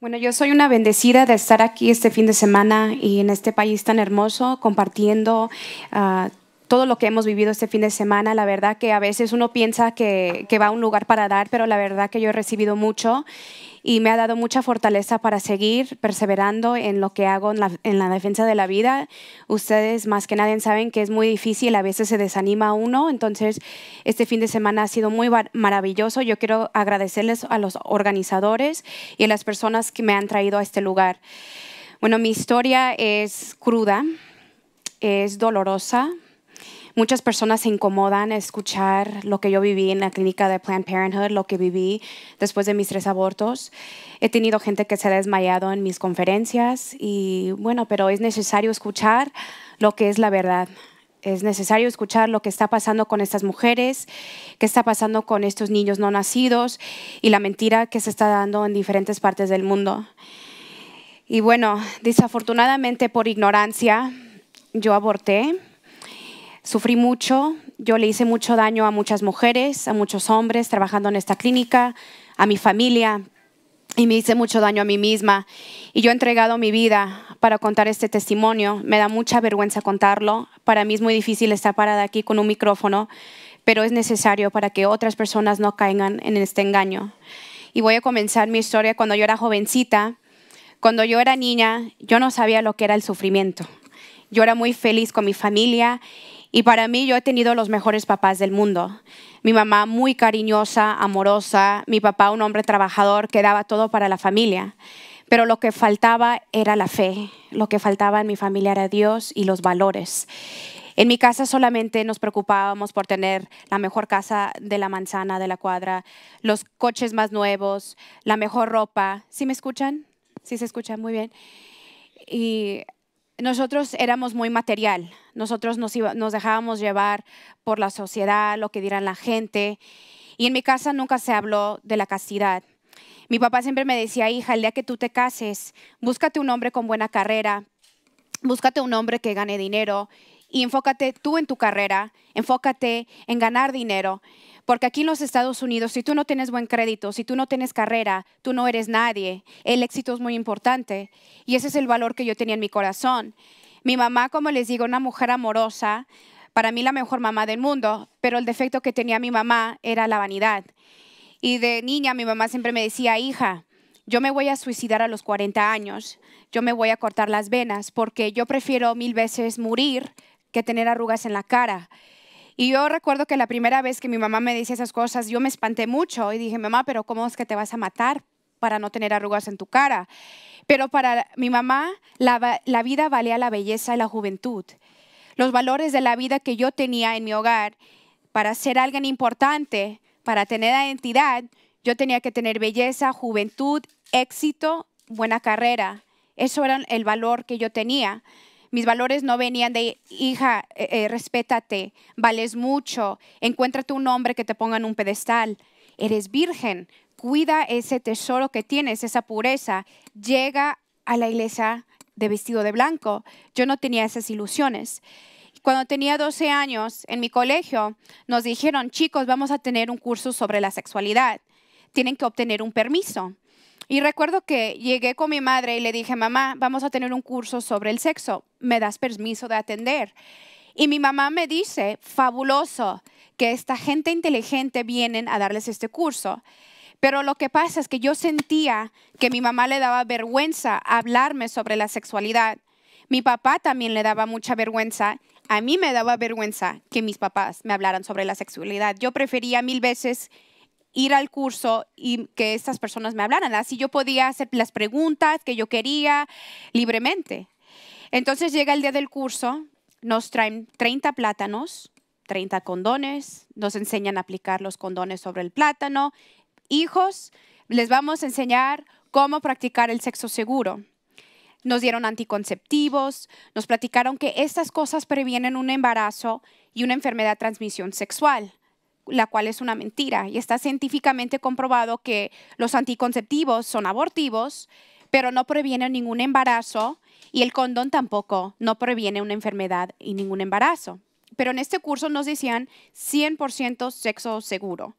Bueno, yo soy una bendecida de estar aquí este fin de semana y en este país tan hermoso compartiendo ah, todo lo que hemos vivido este fin de semana. La verdad que a veces uno piensa que, va a un lugar para dar, pero la verdad que yo he recibido mucho y me ha dado mucha fortaleza para seguir perseverando en lo que hago en la, en la defensa de la vida. Ustedes más que nadie saben que es muy difícil, a veces se desanima uno, entonces este fin de semana ha sido muy maravilloso. Yo quiero agradecerles a los organizadores y a las personas que me han traído a este lugar. Bueno, mi historia es cruda, es dolorosa, Muchas personas se incomodan a escuchar lo que yo viví en la clínica de Planned Parenthood, lo que viví después de mis tres abortos. He tenido gente que se ha desmayado en mis conferencias y bueno, pero es necesario escuchar lo que es la verdad. Es necesario escuchar lo que está pasando con estas mujeres, qué está pasando con estos niños no nacidos y la mentira que se está dando en diferentes partes del mundo. Y bueno, desafortunadamente por ignorancia, yo aborté Sufrí mucho, yo le hice mucho daño a muchas mujeres, a muchos hombres trabajando en esta clínica, a mi familia, y me hice mucho daño a mí misma. Y yo he entregado mi vida para contar este testimonio. Me da mucha vergüenza contarlo. Para mí es muy difícil estar parada aquí con un micrófono, pero es necesario para que otras personas no caigan en este engaño. Y voy a comenzar mi historia cuando yo era jovencita. Cuando yo era niña, yo no sabía lo que era el sufrimiento. Yo era muy feliz con mi familia y para mí yo he tenido los mejores papás del mundo. Mi mamá muy cariñosa, amorosa, mi papá un hombre trabajador que daba todo para la familia. Pero lo que faltaba era la fe, lo que faltaba en mi familia era Dios y los valores. En mi casa solamente nos preocupábamos por tener la mejor casa de la manzana, de la cuadra, los coches más nuevos, la mejor ropa. ¿Sí me escuchan? ¿Sí se escuchan? Muy bien. Y nosotros éramos muy material, nosotros nos, dejábamos llevar por la sociedad, lo que dirán la gente, y en mi casa nunca se habló de la castidad. Mi papá siempre me decía, hija, el día que tú te cases, búscate un hombre con buena carrera, búscate un hombre que gane dinero y enfócate tú en tu carrera, enfócate en ganar dinero. Porque aquí en los Estados Unidos, si tú no tienes buen crédito, si tú no tienes carrera, tú no eres nadie. El éxito es muy importante. Y ese es el valor que yo tenía en mi corazón. Mi mamá, como les digo, una mujer amorosa, para mí la mejor mamá del mundo, pero el defecto que tenía mi mamá era la vanidad. Y de niña mi mamá siempre me decía, hija, yo me voy a suicidar a los 40 años, yo me voy a cortar las venas, porque yo prefiero mil veces morir que tener arrugas en la cara. Y yo recuerdo que la primera vez que mi mamá me dice esas cosas, yo me espanté mucho y dije, mamá, pero ¿cómo es que te vas a matar para no tener arrugas en tu cara? Pero para mi mamá la, la vida valía la belleza y la juventud. Los valores de la vida que yo tenía en mi hogar, para ser alguien importante, para tener identidad, yo tenía que tener belleza, juventud, éxito, buena carrera. Eso era el valor que yo tenía. Mis valores no venían de, hija, eh, eh, respétate, vales mucho, encuéntrate un hombre que te ponga en un pedestal, eres virgen, cuida ese tesoro que tienes, esa pureza, llega a la iglesia de vestido de blanco. Yo no tenía esas ilusiones. Cuando tenía 12 años, en mi colegio nos dijeron, chicos, vamos a tener un curso sobre la sexualidad. Tienen que obtener un permiso. Y recuerdo que llegué con mi madre y le dije, mamá, vamos a tener un curso sobre el sexo, ¿me das permiso de atender? Y mi mamá me dice, fabuloso, que esta gente inteligente vienen a darles este curso. Pero lo que pasa es que yo sentía que mi mamá le daba vergüenza hablarme sobre la sexualidad. Mi papá también le daba mucha vergüenza. A mí me daba vergüenza que mis papás me hablaran sobre la sexualidad. Yo prefería mil veces ir al curso y que estas personas me hablaran. Así yo podía hacer las preguntas que yo quería libremente. Entonces llega el día del curso, nos traen 30 plátanos, 30 condones, nos enseñan a aplicar los condones sobre el plátano. Hijos, les vamos a enseñar cómo practicar el sexo seguro. Nos dieron anticonceptivos, nos platicaron que estas cosas previenen un embarazo y una enfermedad de transmisión sexual la cual es una mentira. Y está científicamente comprobado que los anticonceptivos son abortivos, pero no previenen ningún embarazo y el condón tampoco no previene una enfermedad y ningún embarazo. Pero en este curso nos decían 100% sexo seguro.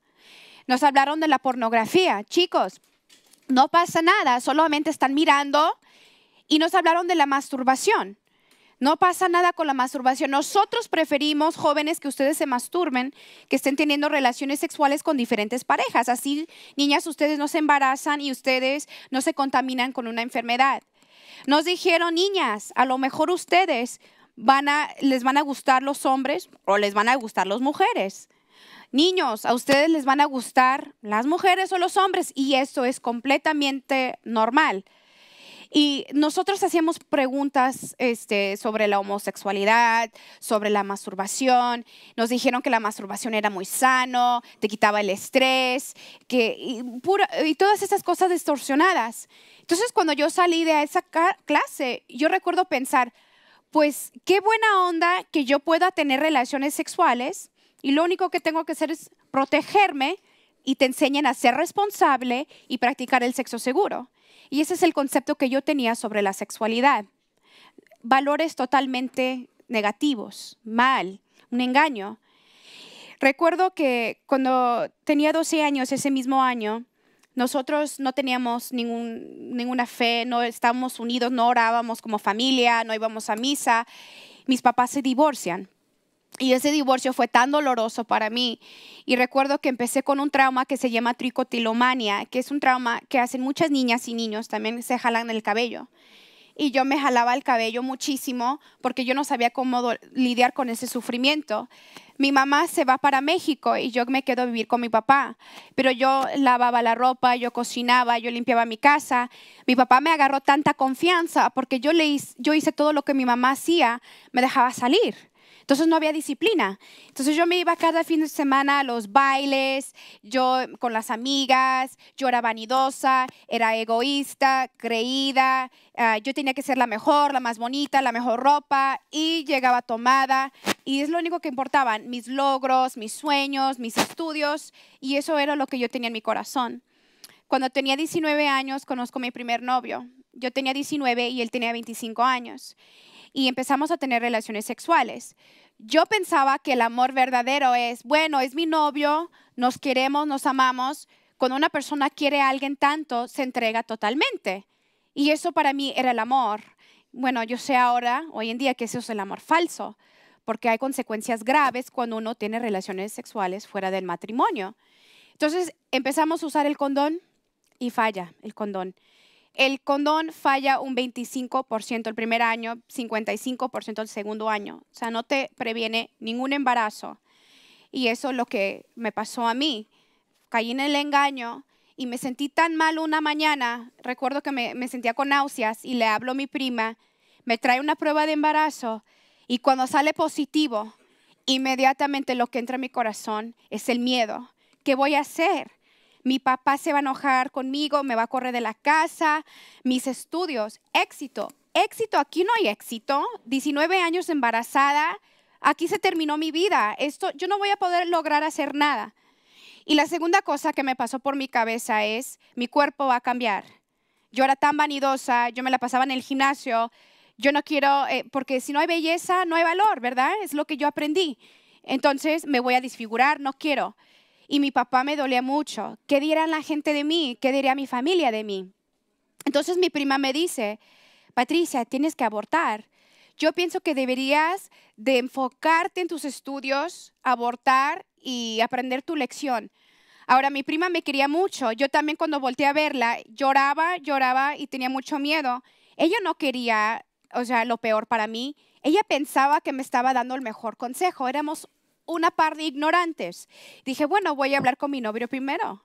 Nos hablaron de la pornografía. Chicos, no pasa nada, solamente están mirando. Y nos hablaron de la masturbación. No pasa nada con la masturbación. Nosotros preferimos, jóvenes, que ustedes se masturben, que estén teniendo relaciones sexuales con diferentes parejas. Así, niñas, ustedes no se embarazan y ustedes no se contaminan con una enfermedad. Nos dijeron, niñas, a lo mejor ustedes van a, les van a gustar los hombres o les van a gustar las mujeres. Niños, a ustedes les van a gustar las mujeres o los hombres y eso es completamente normal. Y nosotros hacíamos preguntas este, sobre la homosexualidad, sobre la masturbación. Nos dijeron que la masturbación era muy sano, te quitaba el estrés, que, y, todas esas cosas distorsionadas. Entonces, cuando yo salí de esa clase, yo recuerdo pensar, pues qué buena onda que yo pueda tener relaciones sexuales y lo único que tengo que hacer es protegerme y te enseñen a ser responsable y practicar el sexo seguro. Y ese es el concepto que yo tenía sobre la sexualidad. Valores totalmente negativos, mal, un engaño. Recuerdo que cuando tenía 12 años, ese mismo año, nosotros no teníamos ninguna fe, no estábamos unidos, no orábamos como familia, no íbamos a misa. Mis papás se divorcian y ese divorcio fue tan doloroso para mí. Y recuerdo que empecé con un trauma que se llama tricotilomania, que es un trauma que hacen muchas niñas y niños, también se jalan el cabello. Y yo me jalaba el cabello muchísimo porque yo no sabía cómo lidiar con ese sufrimiento. Mi mamá se va para México y yo me quedo a vivir con mi papá. Pero yo lavaba la ropa, yo cocinaba, yo limpiaba mi casa. Mi papá me agarró tanta confianza porque yo, le yo hice todo lo que mi mamá hacía, me dejaba salir entonces no había disciplina. Entonces yo me iba cada fin de semana a los bailes, yo con las amigas, yo era vanidosa, era egoísta, creída, ah, yo tenía que ser la mejor, la más bonita, la mejor ropa y llegaba tomada y es lo único que importaban, mis logros, mis sueños, mis estudios y eso era lo que yo tenía en mi corazón. Cuando tenía 19 años conozco a mi primer novio. Yo tenía 19 y él tenía 25 años y empezamos a tener relaciones sexuales. Yo pensaba que el amor verdadero es, bueno, es mi novio, nos queremos, nos amamos. Cuando una persona quiere a alguien tanto, se entrega totalmente. Y eso para mí era el amor. Bueno, yo sé ahora, hoy en día, que eso es el amor falso, porque hay consecuencias graves cuando uno tiene relaciones sexuales fuera del matrimonio. Entonces empezamos a usar el condón y falla el condón. El condón falla un 25% el primer año, 55% el segundo año. O sea, no te previene ningún embarazo. Y eso es lo que me pasó a mí. Caí en el engaño y me sentí tan mal una mañana. Recuerdo que me, me sentía con náuseas y le hablo a mi prima. Me trae una prueba de embarazo y cuando sale positivo, inmediatamente lo que entra en mi corazón es el miedo. ¿Qué voy a hacer? mi papá se va a enojar conmigo, me va a correr de la casa, mis estudios, éxito. Éxito, aquí no hay éxito. 19 años embarazada, aquí se terminó mi vida. Esto, yo no voy a poder lograr hacer nada. Y la segunda cosa que me pasó por mi cabeza es, mi cuerpo va a cambiar. Yo era tan vanidosa, yo me la pasaba en el gimnasio, yo no quiero, eh, porque si no hay belleza, no hay valor, ¿verdad? Es lo que yo aprendí. Entonces me voy a desfigurar, no quiero y mi papá me dolía mucho. ¿Qué dirá la gente de mí? ¿Qué diría mi familia de mí? Entonces mi prima me dice, Patricia, tienes que abortar. Yo pienso que deberías de enfocarte en tus estudios, abortar y aprender tu lección. Ahora, mi prima me quería mucho. Yo también cuando volteé a verla, lloraba, lloraba y tenía mucho miedo. Ella no quería, o sea, lo peor para mí. Ella pensaba que me estaba dando el mejor consejo. Éramos una par de ignorantes. Dije, bueno, voy a hablar con mi novio primero.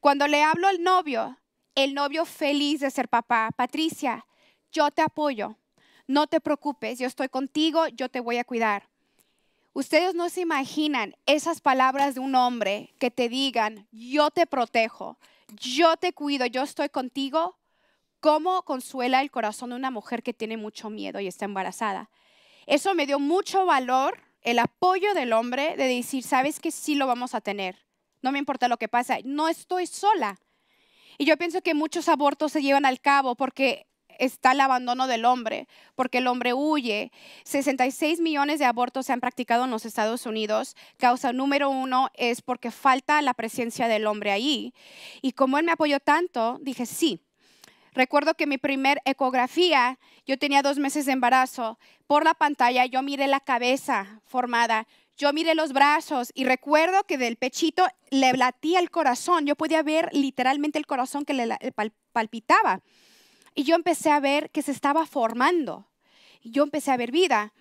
Cuando le hablo al novio, el novio feliz de ser papá, Patricia, yo te apoyo, no te preocupes, yo estoy contigo, yo te voy a cuidar. Ustedes no se imaginan esas palabras de un hombre que te digan, yo te protejo, yo te cuido, yo estoy contigo, cómo consuela el corazón de una mujer que tiene mucho miedo y está embarazada. Eso me dio mucho valor el apoyo del hombre de decir, sabes que sí lo vamos a tener, no me importa lo que pasa, no estoy sola. Y yo pienso que muchos abortos se llevan al cabo porque está el abandono del hombre, porque el hombre huye. 66 millones de abortos se han practicado en los Estados Unidos. Causa número uno es porque falta la presencia del hombre ahí. Y como él me apoyó tanto, dije, sí, Recuerdo que mi primer ecografía, yo tenía dos meses de embarazo, por la pantalla yo miré la cabeza formada, yo miré los brazos y recuerdo que del pechito le latía el corazón, yo podía ver literalmente el corazón que le eh, palpitaba. Y yo empecé a ver que se estaba formando, yo empecé a ver vida.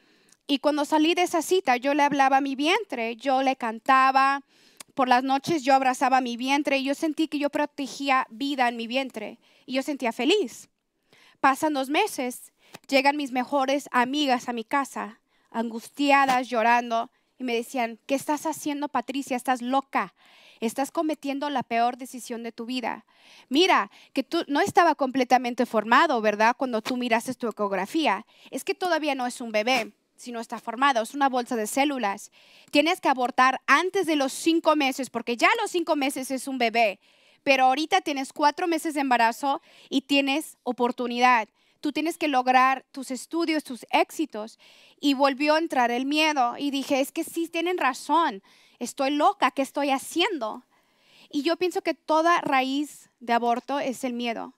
Y cuando salí de esa cita, yo le hablaba a mi vientre, yo le cantaba, por las noches yo abrazaba mi vientre y yo sentí que yo protegía vida en mi vientre y yo sentía feliz. Pasan dos meses, llegan mis mejores amigas a mi casa, angustiadas, llorando, y me decían, ¿qué estás haciendo Patricia? Estás loca, estás cometiendo la peor decisión de tu vida. Mira, que tú no estaba completamente formado, ¿verdad? Cuando tú miraste tu ecografía, es que todavía no es un bebé si no está formado, es una bolsa de células. Tienes que abortar antes de los cinco meses, porque ya a los cinco meses es un bebé, pero ahorita tienes cuatro meses de embarazo y tienes oportunidad. Tú tienes que lograr tus estudios, tus éxitos. Y volvió a entrar el miedo y dije, es que sí tienen razón, estoy loca, ¿qué estoy haciendo? Y yo pienso que toda raíz de aborto es el miedo.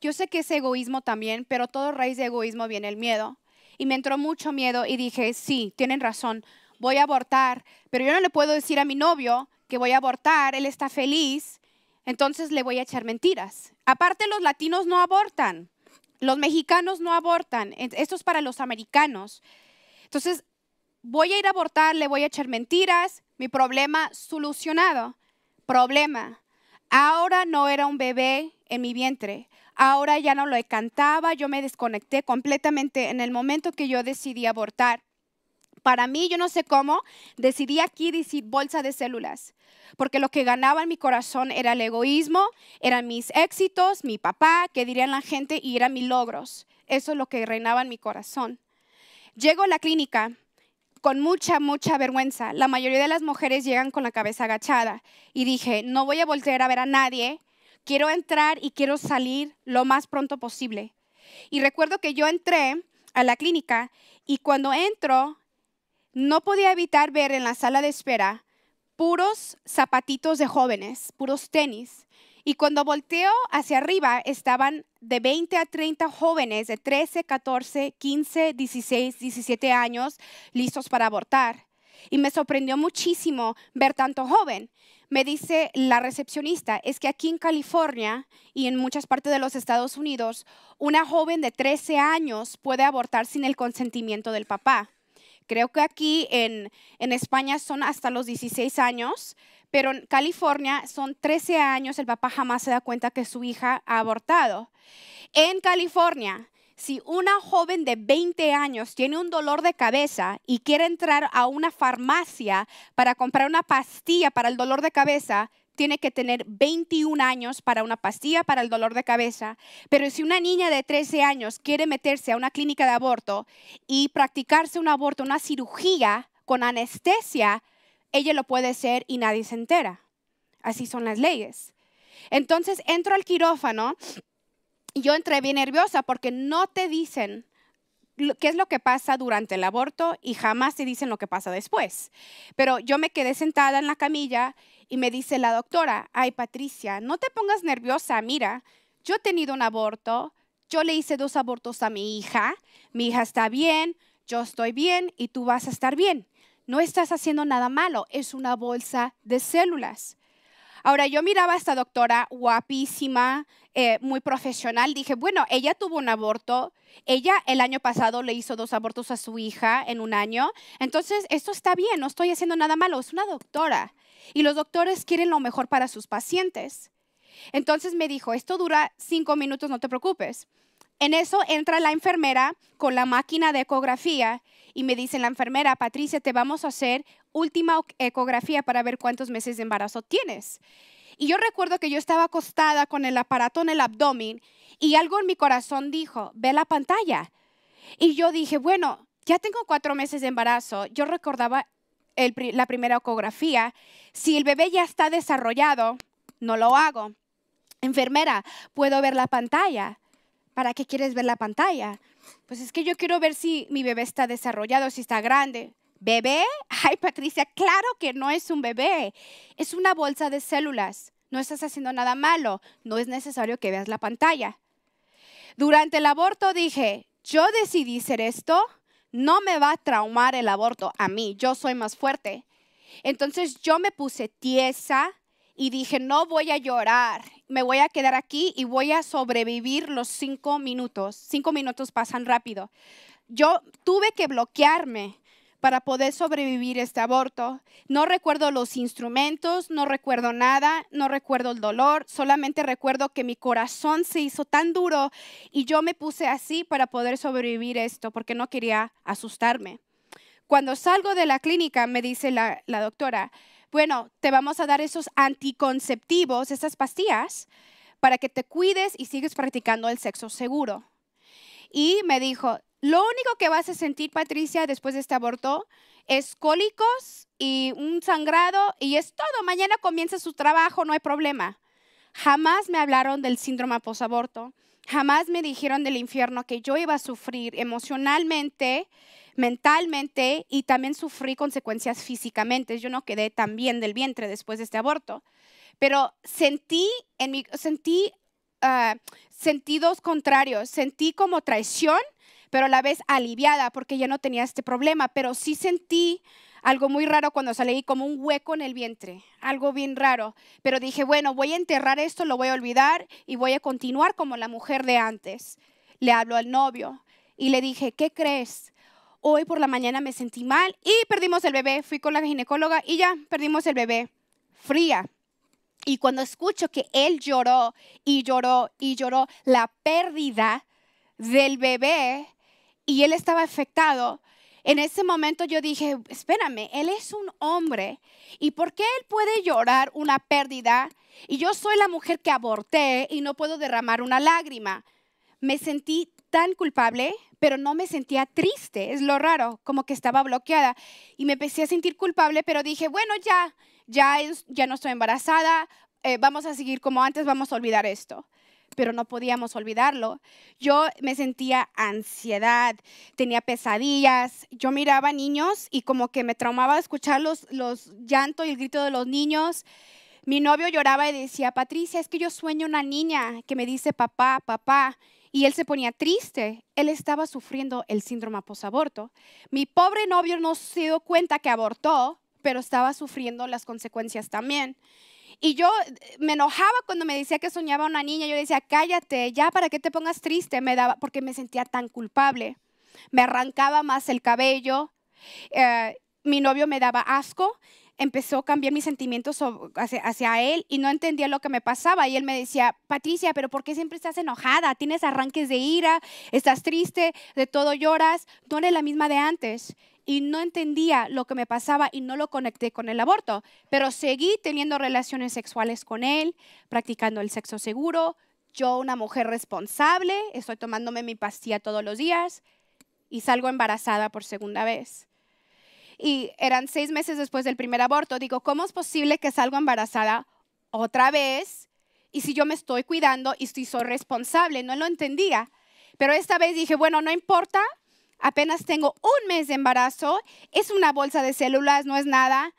Yo sé que es egoísmo también, pero toda raíz de egoísmo viene el miedo y me entró mucho miedo y dije, sí, tienen razón, voy a abortar, pero yo no le puedo decir a mi novio que voy a abortar, él está feliz, entonces le voy a echar mentiras. Aparte los latinos no abortan, los mexicanos no abortan, esto es para los americanos. Entonces voy a ir a abortar, le voy a echar mentiras, mi problema solucionado, problema. Ahora no era un bebé en mi vientre, ahora ya no lo cantaba, yo me desconecté completamente en el momento que yo decidí abortar. Para mí, yo no sé cómo, decidí aquí decir bolsa de células, porque lo que ganaba en mi corazón era el egoísmo, eran mis éxitos, mi papá, que dirían la gente, y eran mis logros. Eso es lo que reinaba en mi corazón. Llego a la clínica con mucha, mucha vergüenza. La mayoría de las mujeres llegan con la cabeza agachada y dije, no voy a voltear a ver a nadie quiero entrar y quiero salir lo más pronto posible. Y recuerdo que yo entré a la clínica y cuando entro, no podía evitar ver en la sala de espera puros zapatitos de jóvenes, puros tenis. Y cuando volteo hacia arriba, estaban de 20 a 30 jóvenes de 13, 14, 15, 16, 17 años listos para abortar. Y me sorprendió muchísimo ver tanto joven me dice la recepcionista, es que aquí en California y en muchas partes de los Estados Unidos, una joven de 13 años puede abortar sin el consentimiento del papá. Creo que aquí en, en España son hasta los 16 años, pero en California son 13 años, el papá jamás se da cuenta que su hija ha abortado. En California, si una joven de 20 años tiene un dolor de cabeza y quiere entrar a una farmacia para comprar una pastilla para el dolor de cabeza, tiene que tener 21 años para una pastilla para el dolor de cabeza. Pero si una niña de 13 años quiere meterse a una clínica de aborto y practicarse un aborto, una cirugía con anestesia, ella lo puede hacer y nadie se entera. Así son las leyes. Entonces entro al quirófano y yo entré bien nerviosa porque no te dicen qué es lo que pasa durante el aborto y jamás te dicen lo que pasa después. Pero yo me quedé sentada en la camilla y me dice la doctora, ay Patricia, no te pongas nerviosa, mira, yo he tenido un aborto, yo le hice dos abortos a mi hija, mi hija está bien, yo estoy bien y tú vas a estar bien. No estás haciendo nada malo, es una bolsa de células. Ahora, yo miraba a esta doctora guapísima, eh, muy profesional, dije, bueno, ella tuvo un aborto, ella el año pasado le hizo dos abortos a su hija en un año, entonces esto está bien, no estoy haciendo nada malo, es una doctora y los doctores quieren lo mejor para sus pacientes. Entonces me dijo, esto dura cinco minutos, no te preocupes. En eso entra la enfermera con la máquina de ecografía y me dice la enfermera, Patricia, te vamos a hacer última ecografía para ver cuántos meses de embarazo tienes. Y yo recuerdo que yo estaba acostada con el aparato en el abdomen y algo en mi corazón dijo, ve la pantalla. Y yo dije, bueno, ya tengo cuatro meses de embarazo. Yo recordaba la primera ecografía. Si el bebé ya está desarrollado, no lo hago. Enfermera, puedo ver la pantalla. ¿Para qué quieres ver la pantalla? Pues es que yo quiero ver si mi bebé está desarrollado, si está grande. ¿Bebé? Ay, Patricia, claro que no es un bebé. Es una bolsa de células. No estás haciendo nada malo. No es necesario que veas la pantalla. Durante el aborto dije, yo decidí hacer esto. No me va a traumar el aborto a mí. Yo soy más fuerte. Entonces yo me puse tiesa y dije, no voy a llorar. Me voy a quedar aquí y voy a sobrevivir los cinco minutos. Cinco minutos pasan rápido yo tuve que bloquearme para poder sobrevivir este aborto. No recuerdo los instrumentos, no recuerdo nada, no recuerdo el dolor, solamente recuerdo que mi corazón se hizo tan duro y yo me puse así para poder sobrevivir esto porque no quería asustarme. Cuando salgo de la clínica, me dice la, doctora, bueno, te vamos a dar esos anticonceptivos, esas pastillas, para que te cuides y sigues practicando el sexo seguro. Y me dijo, lo único que vas a sentir, Patricia, después de este aborto es cólicos y un sangrado y es todo. Mañana comienza su trabajo, no hay problema. Jamás me hablaron del síndrome posaborto. Jamás me dijeron del infierno que yo iba a sufrir emocionalmente, mentalmente y también sufrí consecuencias físicamente. Yo no quedé tan bien del vientre después de este aborto, pero sentí en mi sentí ah, sentidos contrarios, sentí como traición pero a la vez aliviada porque ya no tenía este problema, pero sí sentí algo muy raro cuando salí, como un hueco en el vientre, algo bien raro, pero dije, bueno, voy a enterrar esto, lo voy a olvidar y voy a continuar como la mujer de antes. Le hablo al novio y le dije, ¿qué crees? Hoy por la mañana me sentí mal y perdimos el bebé. Fui con la ginecóloga y ya perdimos el bebé. Fría, y cuando escucho que él lloró y lloró y lloró la pérdida del bebé, y él estaba afectado, en ese momento yo dije, espérame, él es un hombre y ¿por qué él puede llorar una pérdida y yo soy la mujer que aborté y no puedo derramar una lágrima? Me sentí tan culpable, pero no me sentía triste, es lo raro, como que estaba bloqueada y me empecé a sentir culpable, pero dije, bueno, ya, ya, ya no estoy embarazada, eh, vamos a seguir como antes, vamos a olvidar esto pero no podíamos olvidarlo. Yo me sentía ansiedad, tenía pesadillas, yo miraba niños y como que me traumaba escuchar los, los llantos y el grito de los niños. Mi novio lloraba y decía, Patricia, es que yo sueño una niña que me dice papá, papá. Y él se ponía triste, él estaba sufriendo el síndrome posaborto. Mi pobre novio no se dio cuenta que abortó, pero estaba sufriendo las consecuencias también. Y yo eh, me enojaba cuando me decía que soñaba una niña. Yo decía, cállate, ya, ¿para qué te pongas triste? Me daba, porque me sentía tan culpable. Me arrancaba más el cabello. Eh, mi novio me daba asco. Empezó a cambiar mis sentimientos hacia, hacia él y no entendía lo que me pasaba. Y él me decía, Patricia, pero ¿por qué siempre estás enojada? Tienes arranques de ira, estás triste, de todo lloras, no eres la misma de antes y no entendía lo que me pasaba y no lo conecté con el aborto, pero seguí teniendo relaciones sexuales con él, practicando el sexo seguro, yo una mujer responsable, estoy tomándome mi pastilla todos los días y salgo embarazada por segunda vez. Y eran seis meses después del primer aborto, digo, ¿cómo es posible que salgo embarazada otra vez? Y si yo me estoy cuidando y si soy responsable, no lo entendía. Pero esta vez dije, bueno, no importa, apenas tengo un mes de embarazo, es una bolsa de células, no es nada.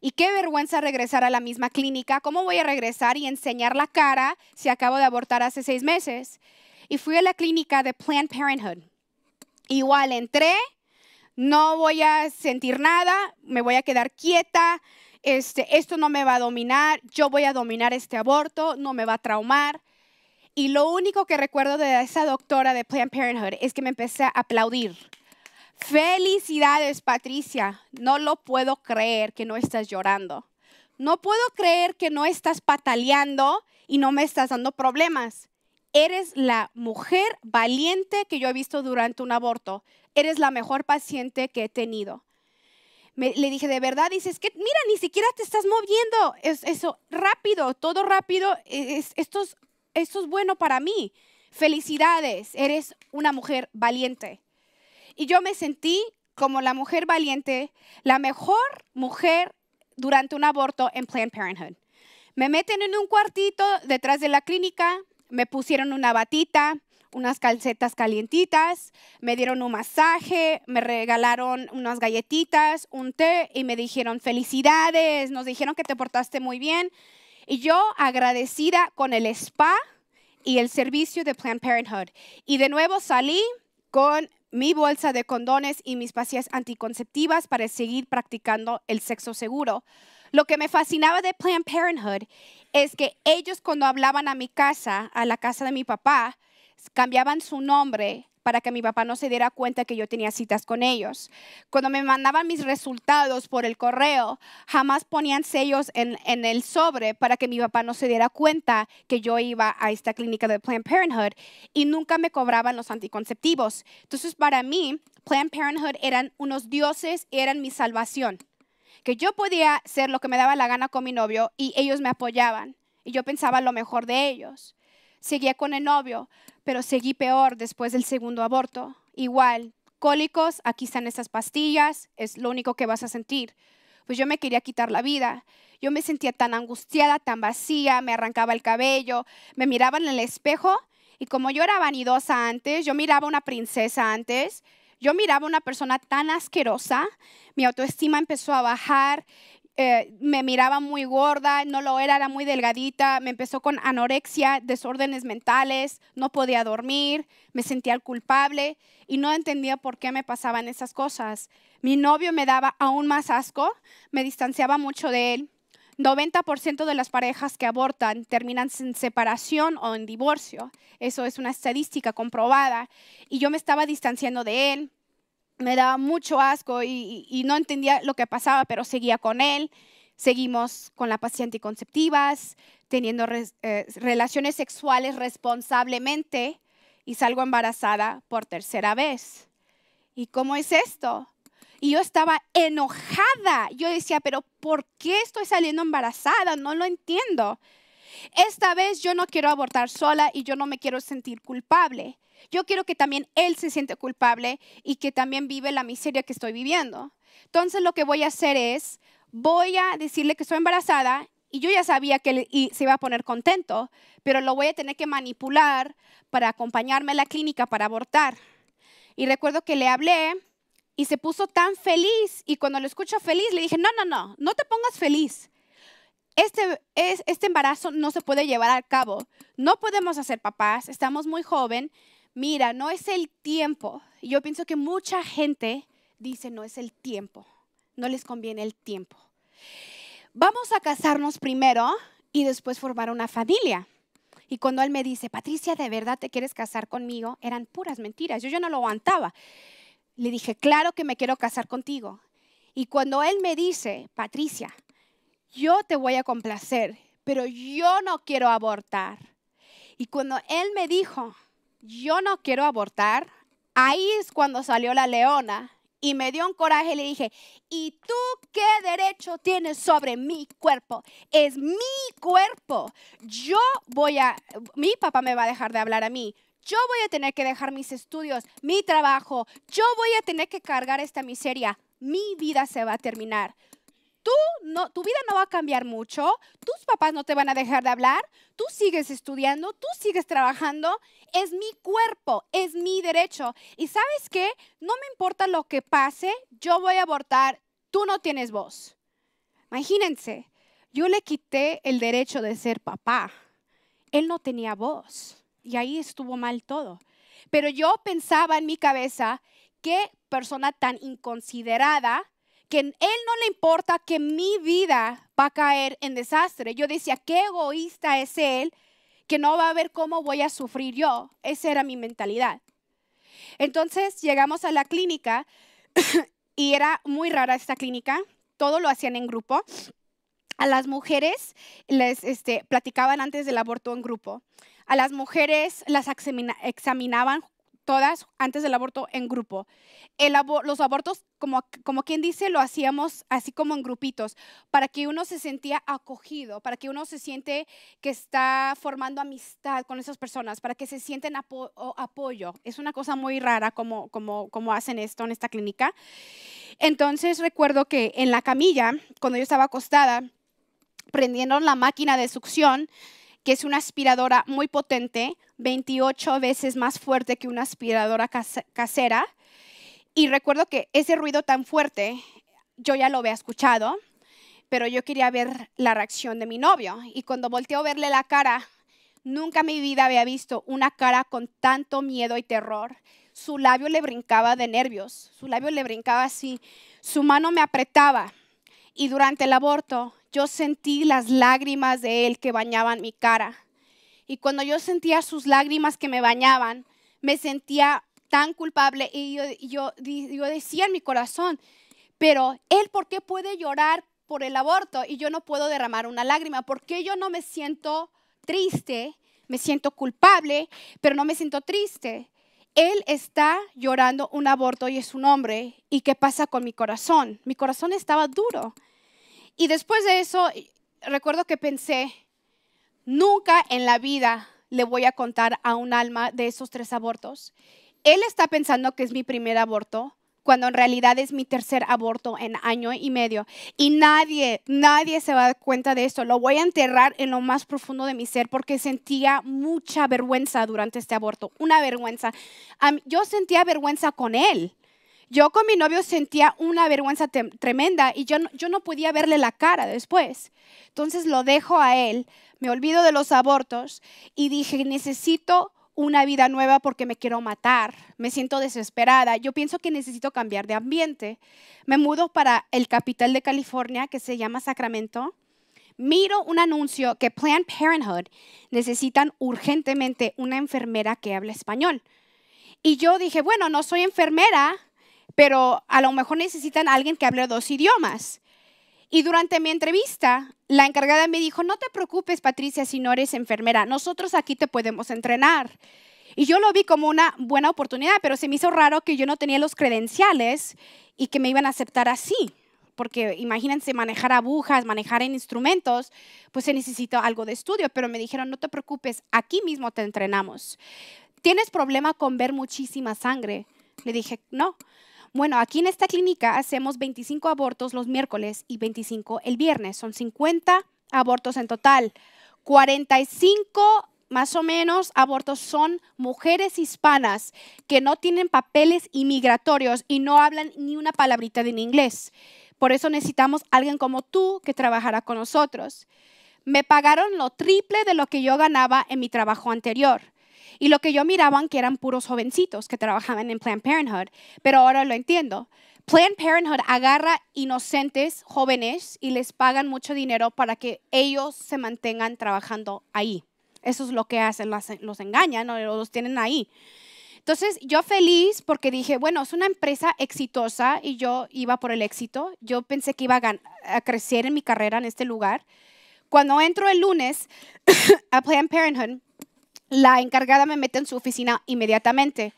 Y qué vergüenza regresar a la misma clínica. ¿Cómo voy a regresar y enseñar la cara si acabo de abortar hace seis meses? Y fui a la clínica de Planned Parenthood. Igual entré, no voy a sentir nada, me voy a quedar quieta, este, esto no me va a dominar, yo voy a dominar este aborto, no me va a traumar. Y lo único que recuerdo de esa doctora de Planned Parenthood es que me empecé a aplaudir. Felicidades, Patricia. No lo puedo creer que no estás llorando. No puedo creer que no estás pataleando y no me estás dando problemas. Eres la mujer valiente que yo he visto durante un aborto. Eres la mejor paciente que he tenido. le dije, de verdad, dices que, mira, ni siquiera te estás moviendo. Es, eso, rápido, todo rápido. E, es, estos esto es bueno para mí. Felicidades, eres una mujer valiente. Y yo me sentí como la mujer valiente, la mejor mujer durante un aborto en Planned Parenthood. Me meten en un cuartito detrás de la clínica, me pusieron una batita, unas calcetas calientitas, me dieron un masaje, me regalaron unas galletitas, un té y me dijeron felicidades, nos dijeron que te portaste muy bien. Y yo agradecida con el spa y el servicio de Planned Parenthood. Y de nuevo salí con mi bolsa de condones y mis pastillas anticonceptivas para seguir practicando el sexo seguro. Lo que me fascinaba de Planned Parenthood es que ellos cuando hablaban a mi casa, a la casa de mi papá, cambiaban su nombre para que mi papá no se diera cuenta que yo tenía citas con ellos. Cuando me mandaban mis resultados por el correo, jamás ponían sellos en, el sobre para que mi papá no se diera cuenta que yo iba a esta clínica de Planned Parenthood y nunca me cobraban los anticonceptivos. Entonces, para mí, Planned Parenthood eran unos dioses, eran mi salvación. Que yo podía hacer lo que me daba la gana con mi novio y ellos me apoyaban. Y yo pensaba lo mejor de ellos. Seguía con el novio, pero seguí peor después del segundo aborto. Igual, cólicos, aquí están estas pastillas, es lo único que vas a sentir. Pues yo me quería quitar la vida. Yo me sentía tan angustiada, tan vacía, me arrancaba el cabello, me miraba en el espejo y como yo era vanidosa antes, yo miraba una princesa antes, yo miraba una persona tan asquerosa, mi autoestima empezó a bajar, eh, me miraba muy gorda, no lo era, era muy delgadita, me empezó con anorexia, desórdenes mentales, no podía dormir, me sentía culpable y no entendía por qué me pasaban esas cosas. Mi novio me daba aún más asco, me distanciaba mucho de él. 90% de las parejas que abortan terminan en separación o en divorcio. Eso es una estadística comprobada. Y yo me estaba distanciando de él me daba mucho asco y, no entendía lo que pasaba, pero seguía con él. Seguimos con la y conceptivas teniendo eh, relaciones sexuales responsablemente y salgo embarazada por tercera vez. ¿Y cómo es esto? Y yo estaba enojada. Yo decía, pero ¿por qué estoy saliendo embarazada? No lo entiendo esta vez yo no quiero abortar sola y yo no me quiero sentir culpable. Yo quiero que también él se siente culpable y que también vive la miseria que estoy viviendo. Entonces lo que voy a hacer es, voy a decirle que estoy embarazada y yo ya sabía que él se iba a poner contento, pero lo voy a tener que manipular para acompañarme a la clínica para abortar. Y recuerdo que le hablé y se puso tan feliz y cuando lo escucho feliz le dije, no, no, no, no te pongas feliz este, es, este embarazo no se puede llevar a cabo. No podemos hacer papás, estamos muy joven. Mira, no es el tiempo. Yo pienso que mucha gente dice, no es el tiempo. No les conviene el tiempo. Vamos a casarnos primero y después formar una familia. Y cuando él me dice, Patricia, ¿de verdad te quieres casar conmigo? Eran puras mentiras. Yo ya no lo aguantaba. Le dije, claro que me quiero casar contigo. Y cuando él me dice, Patricia, yo te voy a complacer, pero yo no quiero abortar. Y cuando él me dijo, yo no quiero abortar, ahí es cuando salió la leona y me dio un coraje y le dije, ¿y tú qué derecho tienes sobre mi cuerpo? Es mi cuerpo. Yo voy a, mi papá me va a dejar de hablar a mí. Yo voy a tener que dejar mis estudios, mi trabajo. Yo voy a tener que cargar esta miseria. Mi vida se va a terminar tú tu vida no va a cambiar mucho, tus papás no te van a dejar de hablar, tú sigues estudiando, tú sigues trabajando, es mi cuerpo, es mi derecho. Y sabes qué, no me importa lo que pase, yo voy a abortar, tú no tienes voz. Imagínense, yo le quité el derecho de ser papá, él no tenía voz y ahí estuvo mal todo. Pero yo pensaba en mi cabeza, qué persona tan inconsiderada que a él no le importa que mi vida va a caer en desastre. Yo decía, qué egoísta es él, que no va a ver cómo voy a sufrir yo. Esa era mi mentalidad. Entonces llegamos a la clínica y era muy rara esta clínica, todo lo hacían en grupo. A las mujeres les este, platicaban antes del aborto en grupo. A las mujeres las examinaban todas antes del aborto en grupo. los abortos, como, como quien dice, lo hacíamos así como en grupitos, para que uno se sentía acogido, para que uno se siente que está formando amistad con esas personas, para que se sienten apoyo. Es una cosa muy rara como, como, como hacen esto en esta clínica. Entonces recuerdo que en la camilla, cuando yo estaba acostada, prendieron la máquina de succión, que es una aspiradora muy potente, 28 veces más fuerte que una aspiradora casera. Y recuerdo que ese ruido tan fuerte, yo ya lo había escuchado, pero yo quería ver la reacción de mi novio. Y cuando volteo a verle la cara, nunca en mi vida había visto una cara con tanto miedo y terror. Su labio le brincaba de nervios, su labio le brincaba así, su mano me apretaba. Y durante el aborto, yo sentí las lágrimas de él que bañaban mi cara y cuando yo sentía sus lágrimas que me bañaban, me sentía tan culpable y yo, yo, decía en mi corazón, pero él, ¿por qué puede llorar por el aborto y yo no puedo derramar una lágrima? ¿Por qué yo no me siento triste? Me siento culpable, pero no me siento triste. Él está llorando un aborto y es un hombre. ¿Y qué pasa con mi corazón? Mi corazón estaba duro. Y después de eso, recuerdo que pensé, nunca en la vida le voy a contar a un alma de esos tres abortos. Él está pensando que es mi primer aborto, cuando en realidad es mi tercer aborto en año y medio. Y nadie, nadie se va a dar cuenta de esto. Lo voy a enterrar en lo más profundo de mi ser porque sentía mucha vergüenza durante este aborto, una vergüenza. yo sentía vergüenza con él. Yo con mi novio sentía una vergüenza tremenda y yo yo no podía verle la cara después. Entonces lo dejo a él me olvido de los abortos y dije, necesito una vida nueva porque me quiero matar, me siento desesperada, yo pienso que necesito cambiar de ambiente. Me mudo para el capital de California que se llama Sacramento. Miro un anuncio que Planned Parenthood necesitan urgentemente una enfermera que hable español. Y yo dije, bueno, no soy enfermera, pero a lo mejor necesitan alguien que hable dos idiomas. Y durante mi entrevista, la encargada me dijo, no te preocupes, Patricia, si no eres enfermera, nosotros aquí te podemos entrenar. Y yo lo vi como una buena oportunidad, pero se me hizo raro que yo no tenía los credenciales y que me iban a aceptar así, porque imagínense manejar agujas, manejar en instrumentos, pues se necesita algo de estudio, pero me dijeron, no te preocupes, aquí mismo te entrenamos. ¿Tienes problema con ver muchísima sangre? Le dije, no. Bueno, aquí en esta clínica hacemos 25 abortos los miércoles y 25 el viernes. Son 50 abortos en total. 45 más o menos abortos son mujeres hispanas que no tienen papeles inmigratorios y no hablan ni una palabrita de inglés. Por eso necesitamos a alguien como tú que trabajara con nosotros. Me pagaron lo triple de lo que yo ganaba en mi trabajo anterior. Y lo que yo miraban que eran puros jovencitos que trabajaban en Planned Parenthood, pero ahora lo entiendo. Planned Parenthood agarra inocentes jóvenes y les pagan mucho dinero para que ellos se mantengan trabajando ahí. Eso es lo que hacen, los engañan o los tienen ahí. Entonces yo feliz porque dije, bueno, es una empresa exitosa y yo iba por el éxito. Yo pensé que iba a, crecer en mi carrera en este lugar. Cuando entro el lunes a Planned Parenthood, la encargada me mete en su oficina inmediatamente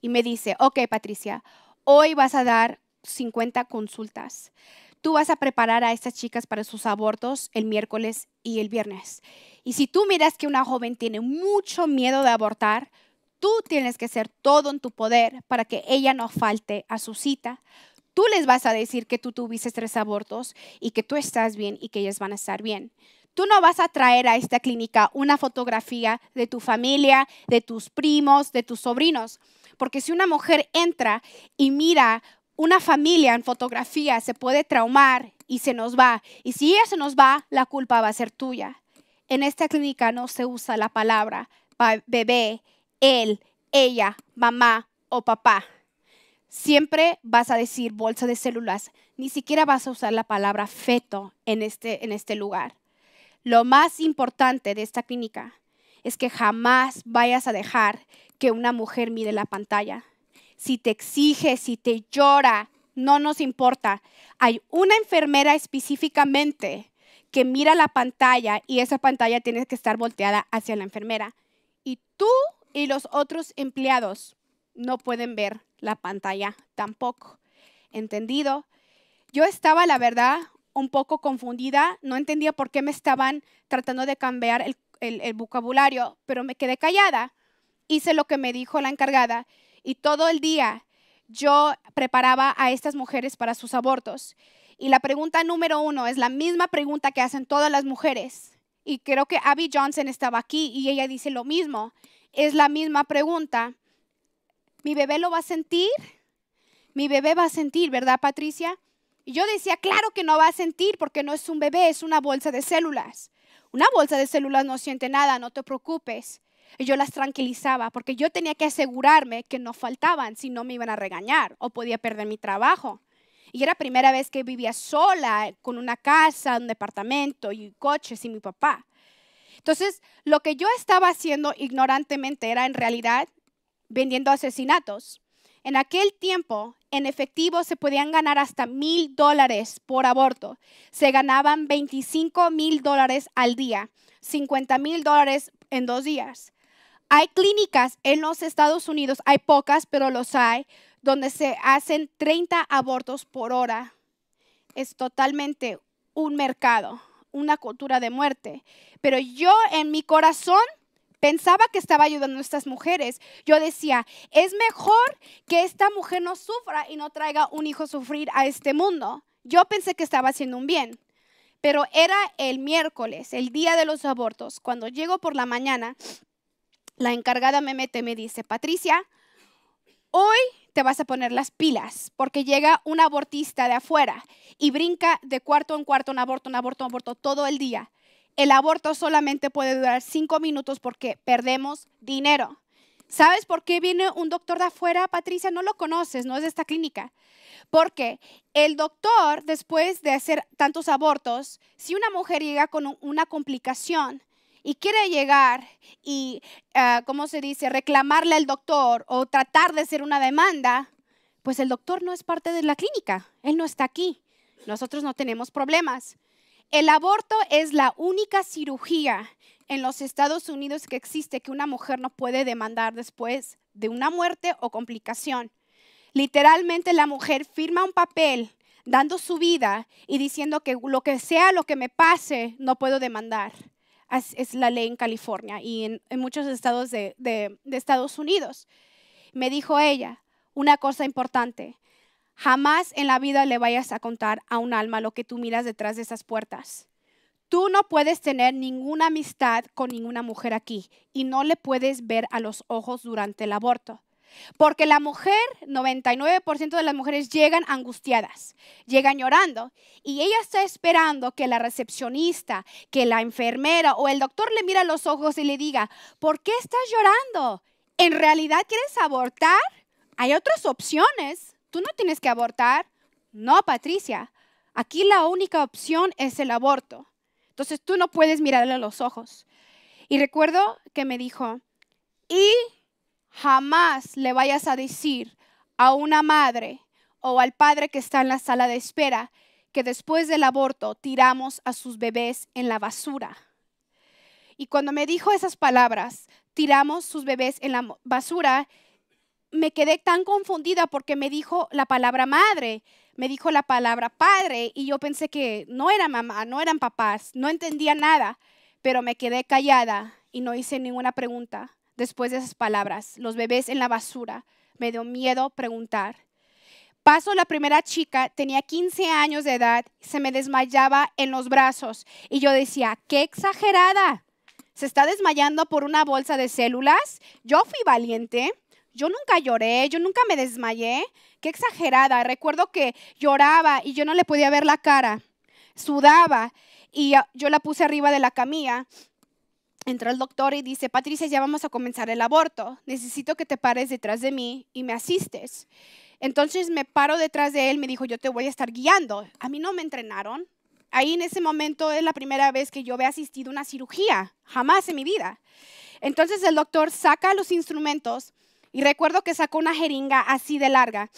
y me dice, ok Patricia, hoy vas a dar 50 consultas. Tú vas a preparar a estas chicas para sus abortos el miércoles y el viernes. Y si tú miras que una joven tiene mucho miedo de abortar, tú tienes que hacer todo en tu poder para que ella no falte a su cita. Tú les vas a decir que tú tuviste tres abortos y que tú estás bien y que ellas van a estar bien. Tú no vas a traer a esta clínica una fotografía de tu familia, de tus primos, de tus sobrinos, porque si una mujer entra y mira una familia en fotografía, se puede traumar y se nos va. Y si ella se nos va, la culpa va a ser tuya. En esta clínica no se usa la palabra bebé, él, ella, mamá o papá. Siempre vas a decir bolsa de células. Ni siquiera vas a usar la palabra feto en este, en este lugar. Lo más importante de esta clínica es que jamás vayas a dejar que una mujer mire la pantalla. Si te exige, si te llora, no nos importa. Hay una enfermera específicamente que mira la pantalla y esa pantalla tiene que estar volteada hacia la enfermera. Y tú y los otros empleados no pueden ver la pantalla tampoco. ¿Entendido? Yo estaba, la verdad, un poco confundida, no entendía por qué me estaban tratando de cambiar el, vocabulario, pero me quedé callada, hice lo que me dijo la encargada y todo el día yo preparaba a estas mujeres para sus abortos. Y la pregunta número uno es la misma pregunta que hacen todas las mujeres. Y creo que Abby Johnson estaba aquí y ella dice lo mismo. Es la misma pregunta. ¿Mi bebé lo va a sentir? ¿Mi bebé va a sentir, verdad, Patricia? Y yo decía, claro que no va a sentir porque no es un bebé, es una bolsa de células. Una bolsa de células no siente nada, no te preocupes. Y yo las tranquilizaba porque yo tenía que asegurarme que no faltaban, si no me iban a regañar o podía perder mi trabajo. Y era primera vez que vivía sola, con una casa, un departamento y coches y mi papá. Entonces, lo que yo estaba haciendo ignorantemente era en realidad vendiendo asesinatos en aquel tiempo, en efectivo se podían ganar hasta mil dólares por aborto. Se ganaban 25 mil dólares al día, 50 mil dólares en dos días. Hay clínicas en los Estados Unidos, hay pocas, pero los hay, donde se hacen 30 abortos por hora. Es totalmente un mercado, una cultura de muerte. Pero yo en mi corazón pensaba que estaba ayudando a estas mujeres. Yo decía, es mejor que esta mujer no sufra y no traiga un hijo a sufrir a este mundo. Yo pensé que estaba haciendo un bien. Pero era el miércoles, el día de los abortos. Cuando llego por la mañana, la encargada me mete y me dice, Patricia, hoy te vas a poner las pilas porque llega un abortista de afuera y brinca de cuarto en cuarto, un aborto, un aborto, un aborto todo el día el aborto solamente puede durar cinco minutos porque perdemos dinero. ¿Sabes por qué viene un doctor de afuera, Patricia? No lo conoces, no es de esta clínica. Porque el doctor, después de hacer tantos abortos, si una mujer llega con una complicación y quiere llegar y, eh, ¿cómo se dice?, reclamarle al doctor o tratar de hacer una demanda, pues el doctor no es parte de la clínica, él no está aquí. Nosotros no tenemos problemas. El aborto es la única cirugía en los Estados Unidos que existe que una mujer no puede demandar después de una muerte o complicación. Literalmente la mujer firma un papel dando su vida y diciendo que lo que sea lo que me pase, no puedo demandar. Es, la ley en California y en, muchos estados de Estados Unidos. Me dijo ella, una cosa importante, Jamás en la vida le vayas a contar a un alma lo que tú miras detrás de esas puertas. Tú no puedes tener ninguna amistad con ninguna mujer aquí y no le puedes ver a los ojos durante el aborto. Porque la mujer, 99% de las mujeres llegan angustiadas, llegan llorando y ella está esperando que la recepcionista, que la enfermera o el doctor le mira a los ojos y le diga, ¿por qué estás llorando? ¿En realidad quieres abortar? Hay otras opciones tú no tienes que abortar. No, Patricia, aquí la única opción es el aborto. Entonces tú no puedes mirarle a los ojos. Y recuerdo que me dijo, y jamás le vayas a decir a una madre o al padre que está en la sala de espera que después del aborto tiramos a sus bebés en la basura. Y cuando me dijo esas palabras, tiramos sus bebés en la basura, me quedé tan confundida porque me dijo la palabra madre, me dijo la palabra padre y yo pensé que no era mamá, no eran papás, no entendía nada, pero me quedé callada y no hice ninguna pregunta después de esas palabras. Los bebés en la basura, me dio miedo preguntar. Paso la primera chica, tenía 15 años de edad, se me desmayaba en los brazos y yo decía, qué exagerada, se está desmayando por una bolsa de células. Yo fui valiente, yo nunca lloré, yo nunca me desmayé. Qué exagerada. Recuerdo que lloraba y yo no le podía ver la cara. Sudaba y ah, yo la puse arriba de la camilla. Entró el doctor y dice, Patricia, ya vamos a comenzar el aborto. Necesito que te pares detrás de mí y me asistes. Entonces me paro detrás de él, me dijo, yo te voy a estar guiando. A mí no me entrenaron. Ahí en ese momento es la primera vez que yo había asistido a una cirugía, jamás en mi vida. Entonces el doctor saca los instrumentos y recuerdo que sacó una jeringa así de larga,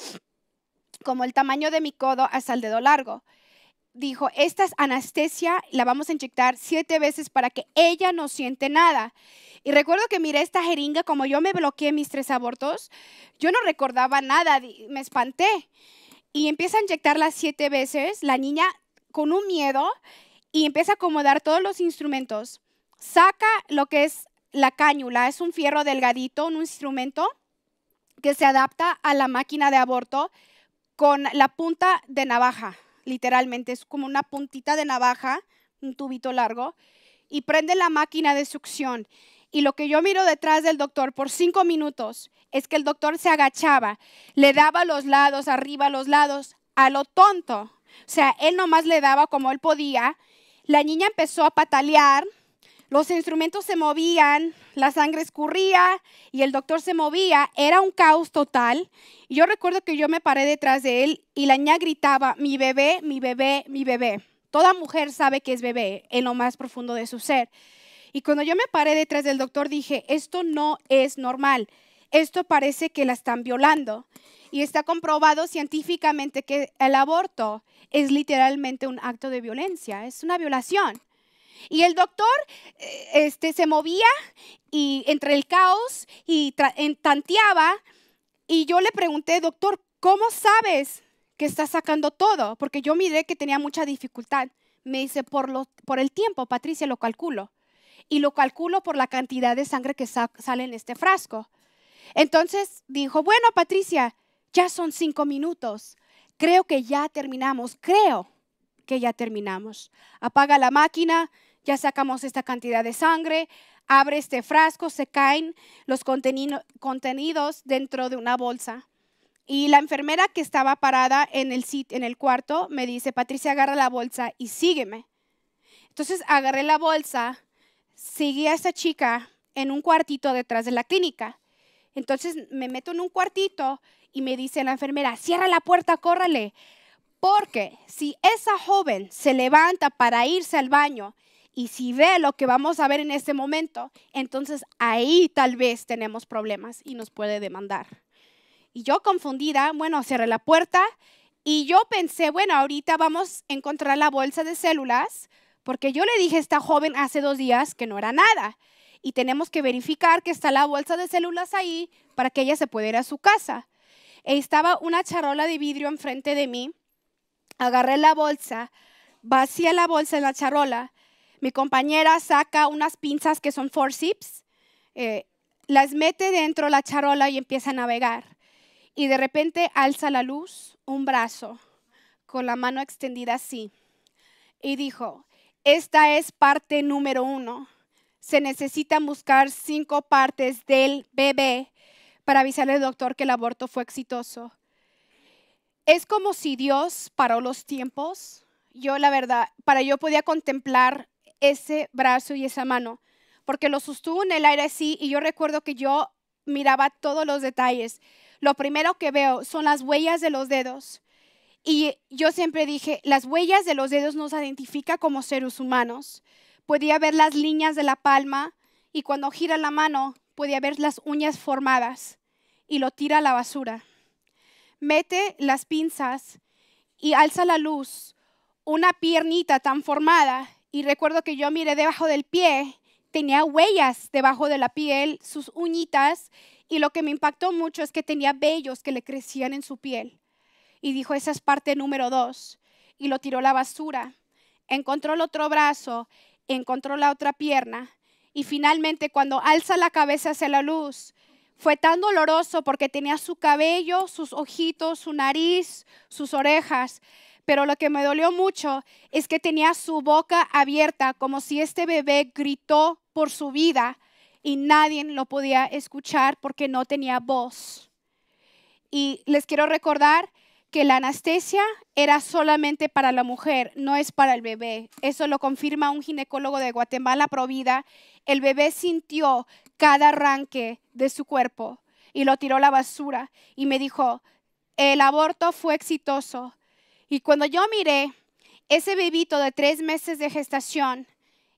como el tamaño de mi codo hasta el dedo largo. Dijo, esta es anestesia, la vamos a inyectar siete veces para que ella no siente nada. Y recuerdo que miré esta jeringa, como yo me bloqueé mis tres abortos, yo no recordaba nada, me espanté. Y empieza a inyectarla siete veces, la niña con un miedo, y empieza a acomodar todos los instrumentos. Saca lo que es la cáñula, es un fierro delgadito, un instrumento, que se adapta a la máquina de aborto con la punta de navaja, literalmente. Es como una puntita de navaja, un tubito largo, y prende la máquina de succión. Y lo que yo miro detrás del doctor por cinco minutos es que el doctor se agachaba, le daba los lados, arriba los lados, a lo tonto. O sea, él nomás le daba como él podía. La niña empezó a patalear, los instrumentos se movían, la sangre escurría y el doctor se movía, era un caos total. yo recuerdo que yo me paré detrás de él y la niña gritaba, mi bebé, mi bebé, mi bebé. Toda mujer sabe que es bebé en lo más profundo de su ser. Y cuando yo me paré detrás del doctor dije, esto no es normal, esto parece que la están violando. Y está comprobado científicamente que el aborto es literalmente un acto de violencia, es una violación. Y el doctor eh, este, se movía y entre el caos y tanteaba. Y yo le pregunté, doctor, ¿cómo sabes que está sacando todo? Porque yo miré que tenía mucha dificultad. Me dice, por, lo, por el tiempo, Patricia, lo calculo. Y lo calculo por la cantidad de sangre que sale en este frasco. Entonces dijo, bueno, Patricia, ya son cinco minutos. Creo que ya terminamos. Creo que ya terminamos. Apaga la máquina, ya sacamos esta cantidad de sangre, abre este frasco, se caen los contenidos dentro de una bolsa. Y la enfermera que estaba parada en el, en el cuarto me dice, Patricia, agarra la bolsa y sígueme. Entonces agarré la bolsa, seguí a esta chica en un cuartito detrás de la clínica. Entonces me meto en un cuartito y me dice la enfermera, cierra la puerta, córrale. Porque si esa joven se levanta para irse al baño y si ve lo que vamos a ver en este momento, entonces ahí tal vez tenemos problemas y nos puede demandar. Y yo confundida, bueno, cerré la puerta y yo pensé, bueno, ahorita vamos a encontrar la bolsa de células, porque yo le dije a esta joven hace dos días que no era nada. Y tenemos que verificar que está la bolsa de células ahí para que ella se pueda ir a su casa. E estaba una charola de vidrio enfrente de mí. Agarré la bolsa, vacié la bolsa en la charola mi compañera saca unas pinzas que son forceps, eh, las mete dentro la charola y empieza a navegar. Y de repente alza la luz, un brazo, con la mano extendida así. Y dijo, esta es parte número uno. Se necesita buscar cinco partes del bebé para avisarle al doctor que el aborto fue exitoso. Es como si Dios paró los tiempos. Yo, la verdad, para yo podía contemplar ese brazo y esa mano, porque lo sostuvo en el aire así y yo recuerdo que yo miraba todos los detalles. Lo primero que veo son las huellas de los dedos. Y yo siempre dije, las huellas de los dedos nos identifica como seres humanos. Podía ver las líneas de la palma y cuando gira la mano podía ver las uñas formadas y lo tira a la basura. Mete las pinzas y alza la luz, una piernita tan formada y recuerdo que yo miré debajo del pie, tenía huellas debajo de la piel, sus uñitas, y lo que me impactó mucho es que tenía vellos que le crecían en su piel. Y dijo, esa es parte número dos. Y lo tiró a la basura. Encontró el otro brazo, encontró la otra pierna. Y finalmente cuando alza la cabeza hacia la luz, fue tan doloroso porque tenía su cabello, sus ojitos, su nariz, sus orejas pero lo que me dolió mucho es que tenía su boca abierta como si este bebé gritó por su vida y nadie lo podía escuchar porque no tenía voz. Y les quiero recordar que la anestesia era solamente para la mujer, no es para el bebé. Eso lo confirma un ginecólogo de Guatemala Provida. El bebé sintió cada arranque de su cuerpo y lo tiró a la basura y me dijo, el aborto fue exitoso, y cuando yo miré ese bebito de tres meses de gestación,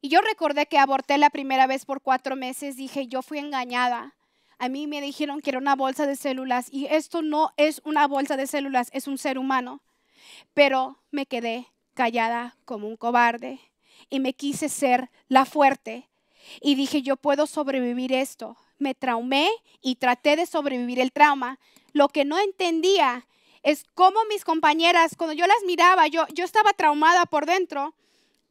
y yo recordé que aborté la primera vez por cuatro meses, dije, yo fui engañada. A mí me dijeron que era una bolsa de células y esto no es una bolsa de células, es un ser humano. Pero me quedé callada como un cobarde y me quise ser la fuerte y dije, yo puedo sobrevivir esto. Me traumé y traté de sobrevivir el trauma. Lo que no entendía es como mis compañeras, cuando yo las miraba, yo, yo estaba traumada por dentro,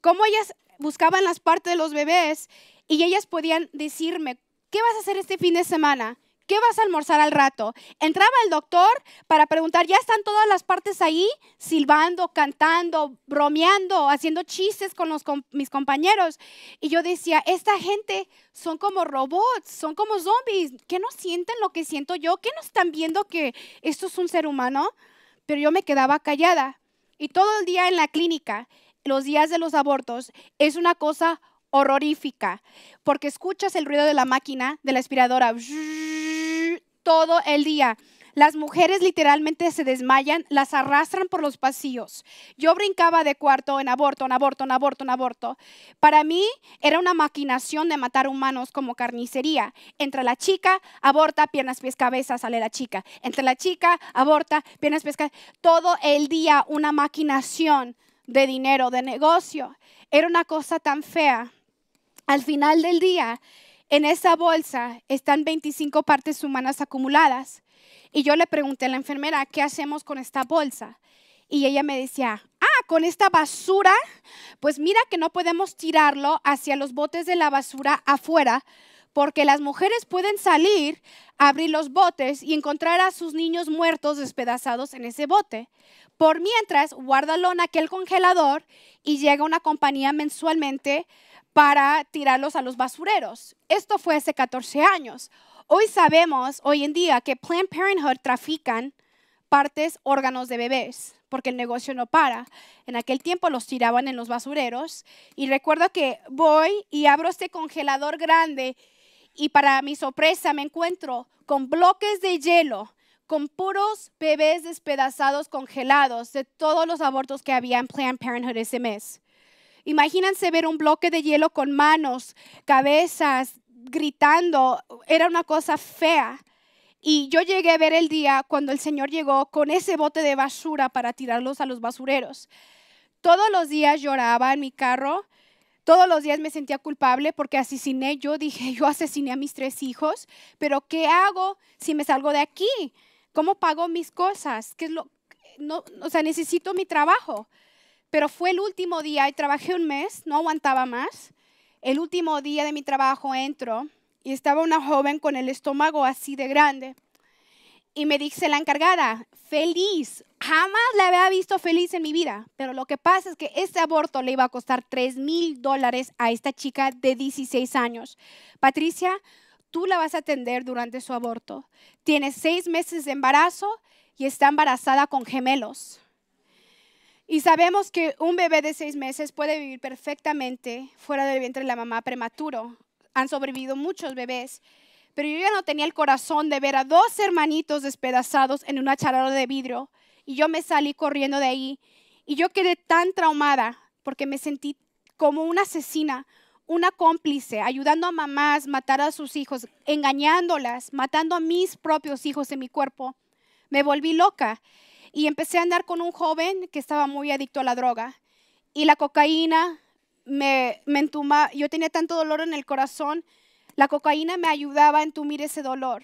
cómo ellas buscaban las partes de los bebés y ellas podían decirme, ¿qué vas a hacer este fin de semana? ¿Qué vas a almorzar al rato? Entraba el doctor para preguntar, ¿ya están todas las partes ahí? Silbando, cantando, bromeando, haciendo chistes con, mis compañeros. Y yo decía, esta gente son como robots, son como zombies. ¿Qué no sienten lo que siento yo? ¿Qué no están viendo que esto es un ser humano? Pero yo me quedaba callada. Y todo el día en la clínica, los días de los abortos, es una cosa horrorífica, porque escuchas el ruido de la máquina, de la aspiradora, todo el día. Las mujeres literalmente se desmayan, las arrastran por los pasillos. Yo brincaba de cuarto en aborto, en aborto, en aborto, en aborto. Para mí era una maquinación de matar humanos como carnicería. Entre la chica, aborta, piernas, pies, cabeza, sale la chica. entre la chica, aborta, piernas, pies, cabeza. Todo el día una maquinación de dinero, de negocio. Era una cosa tan fea. Al final del día, en esa bolsa están 25 partes humanas acumuladas. Y yo le pregunté a la enfermera, ¿qué hacemos con esta bolsa? Y ella me decía, ah, con esta basura, pues mira que no podemos tirarlo hacia los botes de la basura afuera, porque las mujeres pueden salir, abrir los botes y encontrar a sus niños muertos despedazados en ese bote. Por mientras, guárdalo en aquel congelador y llega una compañía mensualmente para tirarlos a los basureros. Esto fue hace 14 años. Hoy sabemos, hoy en día, que Planned Parenthood trafican partes, órganos de bebés, porque el negocio no para. En aquel tiempo los tiraban en los basureros y recuerdo que voy y abro este congelador grande y para mi sorpresa me encuentro con bloques de hielo, con puros bebés despedazados congelados de todos los abortos que había en Planned Parenthood ese mes. Imagínense ver un bloque de hielo con manos, cabezas, gritando. Era una cosa fea. Y yo llegué a ver el día cuando el Señor llegó con ese bote de basura para tirarlos a los basureros. Todos los días lloraba en mi carro, todos los días me sentía culpable porque asesiné, yo dije, yo asesiné a mis tres hijos, pero ¿qué hago si me salgo de aquí? ¿Cómo pago mis cosas? ¿Qué es lo, no, o sea, necesito mi trabajo pero fue el último día y trabajé un mes, no aguantaba más. El último día de mi trabajo entro y estaba una joven con el estómago así de grande. Y me dice la encargada, feliz, jamás la había visto feliz en mi vida, pero lo que pasa es que este aborto le iba a costar 3 mil dólares a esta chica de 16 años. Patricia, tú la vas a atender durante su aborto. Tiene seis meses de embarazo y está embarazada con gemelos. Y sabemos que un bebé de seis meses puede vivir perfectamente fuera del vientre de la mamá prematuro. Han sobrevivido muchos bebés. Pero yo ya no tenía el corazón de ver a dos hermanitos despedazados en una charola de vidrio. Y yo me salí corriendo de ahí. Y yo quedé tan traumada porque me sentí como una asesina, una cómplice, ayudando a mamás a matar a sus hijos, engañándolas, matando a mis propios hijos en mi cuerpo. Me volví loca y empecé a andar con un joven que estaba muy adicto a la droga. Y la cocaína me, me yo tenía tanto dolor en el corazón, la cocaína me ayudaba a entumir ese dolor.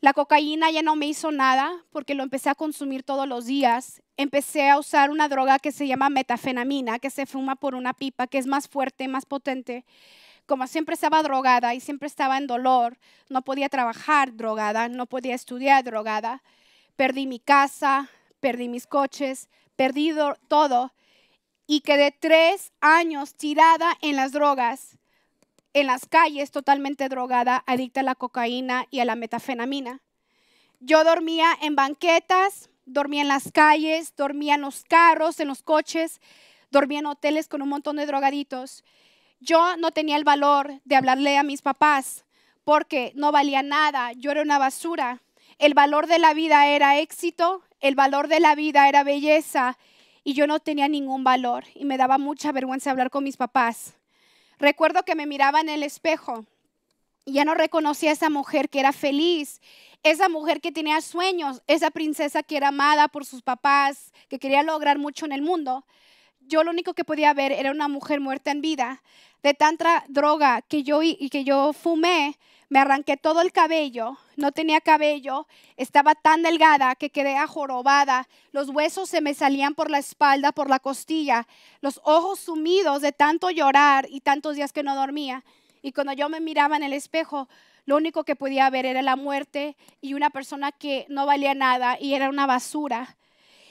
La cocaína ya no me hizo nada porque lo empecé a consumir todos los días. Empecé a usar una droga que se llama metafenamina, que se fuma por una pipa, que es más fuerte, más potente. Como siempre estaba drogada y siempre estaba en dolor, no podía trabajar drogada, no podía estudiar drogada. Perdí mi casa, perdí mis coches, perdí todo y quedé tres años tirada en las drogas, en las calles totalmente drogada, adicta a la cocaína y a la metafenamina. Yo dormía en banquetas, dormía en las calles, dormía en los carros, en los coches, dormía en hoteles con un montón de drogaditos. Yo no tenía el valor de hablarle a mis papás porque no valía nada, yo era una basura. El valor de la vida era éxito, el valor de la vida era belleza y yo no tenía ningún valor y me daba mucha vergüenza hablar con mis papás. Recuerdo que me miraba en el espejo y ya no reconocía a esa mujer que era feliz, esa mujer que tenía sueños, esa princesa que era amada por sus papás, que quería lograr mucho en el mundo. Yo lo único que podía ver era una mujer muerta en vida, de tanta droga que yo, y que yo fumé, me arranqué todo el cabello, no tenía cabello, estaba tan delgada que quedé jorobada, los huesos se me salían por la espalda, por la costilla, los ojos sumidos de tanto llorar y tantos días que no dormía. Y cuando yo me miraba en el espejo, lo único que podía ver era la muerte y una persona que no valía nada y era una basura.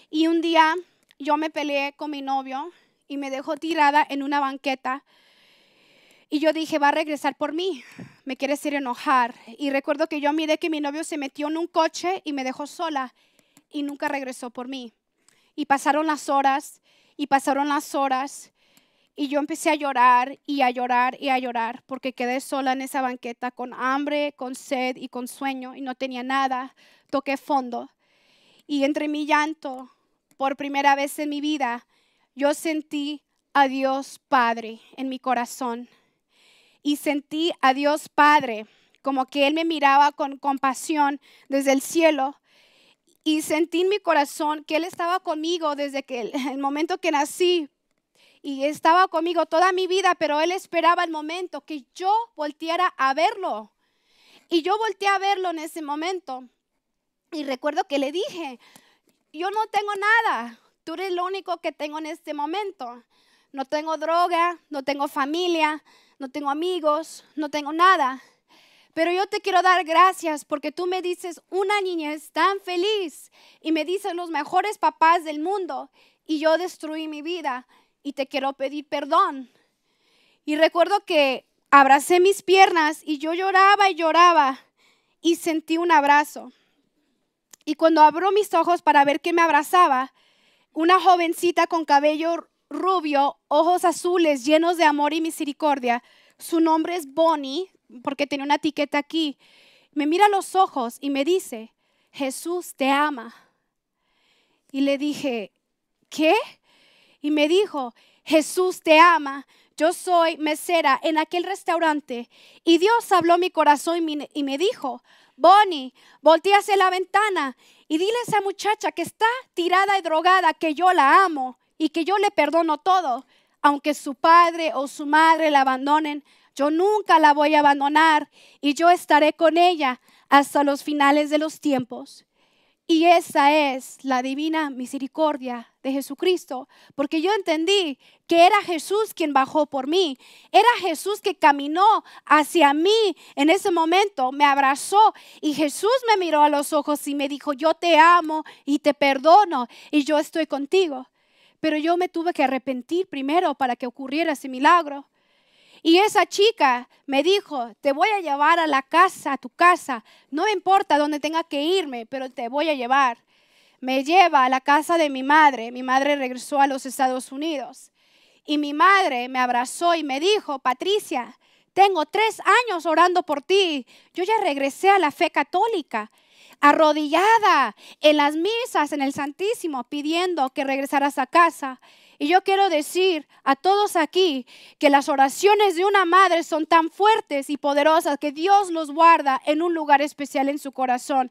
Y un día yo me peleé con mi novio y me dejó tirada en una banqueta. Y yo dije, va a regresar por mí me quiere decir enojar. Y recuerdo que yo miré que mi novio se metió en un coche y me dejó sola y nunca regresó por mí. Y pasaron las horas y pasaron las horas y yo empecé a llorar y a llorar y a llorar porque quedé sola en esa banqueta con hambre, con sed y con sueño y no tenía nada. Toqué fondo y entre mi llanto, por primera vez en mi vida, yo sentí a Dios Padre en mi corazón y sentí a Dios Padre, como que Él me miraba con compasión desde el cielo. Y sentí en mi corazón que Él estaba conmigo desde que el, el momento que nací, y estaba conmigo toda mi vida, pero él esperaba el momento que yo volteara a verlo. Y yo volteé a verlo en ese momento. Y recuerdo que le dije, yo no tengo nada, tú eres lo único que tengo en este momento. No tengo droga, no tengo familia, no tengo amigos, no tengo nada. Pero yo te quiero dar gracias porque tú me dices una niña es tan feliz y me dices los mejores papás del mundo y yo destruí mi vida y te quiero pedir perdón. Y recuerdo que abracé mis piernas y yo lloraba y lloraba y sentí un abrazo. Y cuando abro mis ojos para ver que me abrazaba, una jovencita con cabello rubio, ojos azules, llenos de amor y misericordia. Su nombre es Bonnie, porque tenía una etiqueta aquí. Me mira a los ojos y me dice, Jesús te ama. Y le dije, ¿qué? Y me dijo, Jesús te ama. Yo soy mesera en aquel restaurante. Y Dios habló mi corazón y me dijo, Bonnie, voltease hacia la ventana y dile a esa muchacha que está tirada y drogada que yo la amo y que yo le perdono todo, aunque su padre o su madre la abandonen, yo nunca la voy a abandonar y yo estaré con ella hasta los finales de los tiempos. Y esa es la divina misericordia de Jesucristo, porque yo entendí que era Jesús quien bajó por mí, era Jesús que caminó hacia mí en ese momento, me abrazó y Jesús me miró a los ojos y me dijo, yo te amo y te perdono y yo estoy contigo. Pero yo me tuve que arrepentir primero para que ocurriera ese milagro. Y esa chica me dijo, te voy a llevar a la casa, a tu casa, no me importa dónde tenga que irme, pero te voy a llevar. Me lleva a la casa de mi madre, mi madre regresó a los Estados Unidos. Y mi madre me abrazó y me dijo, Patricia, tengo tres años orando por ti, yo ya regresé a la fe católica arrodillada en las misas, en el Santísimo, pidiendo que regresaras a casa. Y yo quiero decir a todos aquí que las oraciones de una madre son tan fuertes y poderosas que Dios los guarda en un lugar especial en su corazón.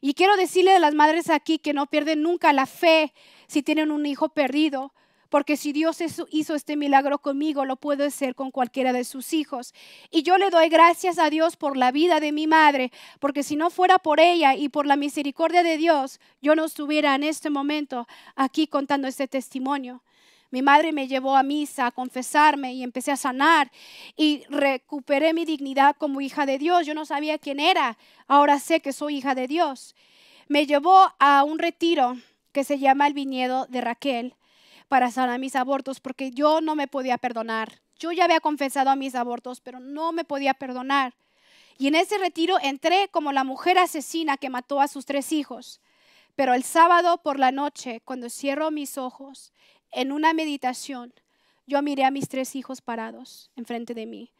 Y quiero decirle a las madres aquí que no pierden nunca la fe si tienen un hijo perdido porque si Dios hizo este milagro conmigo, lo puede hacer con cualquiera de sus hijos. Y yo le doy gracias a Dios por la vida de mi madre, porque si no fuera por ella y por la misericordia de Dios, yo no estuviera en este momento aquí contando este testimonio. Mi madre me llevó a misa a confesarme y empecé a sanar y recuperé mi dignidad como hija de Dios. Yo no sabía quién era, ahora sé que soy hija de Dios. Me llevó a un retiro que se llama el viñedo de Raquel para sanar mis abortos porque yo no me podía perdonar. Yo ya había confesado a mis abortos, pero no me podía perdonar. Y en ese retiro entré como la mujer asesina que mató a sus tres hijos. Pero el sábado por la noche, cuando cierro mis ojos en una meditación, yo miré a mis tres hijos parados enfrente de mí.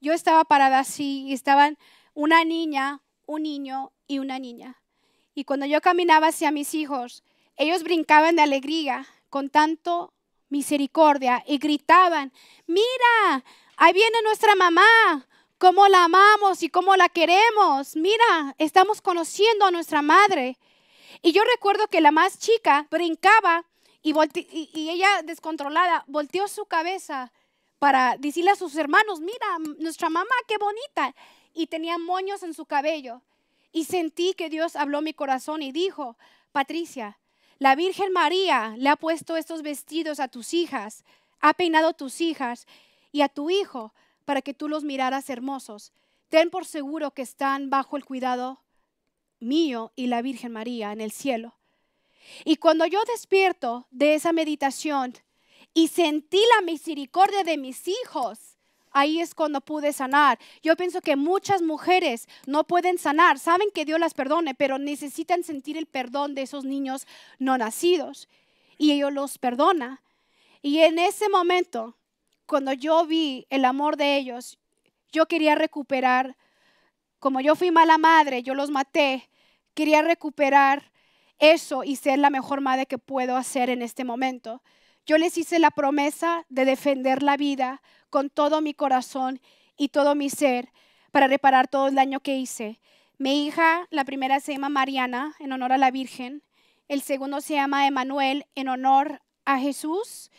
Yo estaba parada así y estaban una niña, un niño y una niña. Y cuando yo caminaba hacia mis hijos, ellos brincaban de alegría con tanto misericordia y gritaban, mira, ahí viene nuestra mamá, cómo la amamos y cómo la queremos, mira, estamos conociendo a nuestra madre. Y yo recuerdo que la más chica brincaba y, ella descontrolada volteó su cabeza para decirle a sus hermanos, mira, nuestra mamá, qué bonita. Y tenía moños en su cabello. Y sentí que Dios habló mi corazón y dijo, Patricia, la Virgen María le ha puesto estos vestidos a tus hijas, ha peinado tus hijas y a tu hijo para que tú los miraras hermosos. Ten por seguro que están bajo el cuidado mío y la Virgen María en el cielo. Y cuando yo despierto de esa meditación y sentí la misericordia de mis hijos, ahí es cuando pude sanar. Yo pienso que muchas mujeres no pueden sanar, saben que Dios las perdone, pero necesitan sentir el perdón de esos niños no nacidos. Y ellos los perdona. Y en ese momento, cuando yo vi el amor de ellos, yo quería recuperar, como yo fui mala madre, yo los maté, quería recuperar eso y ser la mejor madre que puedo hacer en este momento. Yo les hice la promesa de defender la vida con todo mi corazón y todo mi ser para reparar todo el daño que hice. Mi hija, la primera se llama Mariana, en honor a la Virgen. El segundo se llama Emanuel, en honor a Jesús,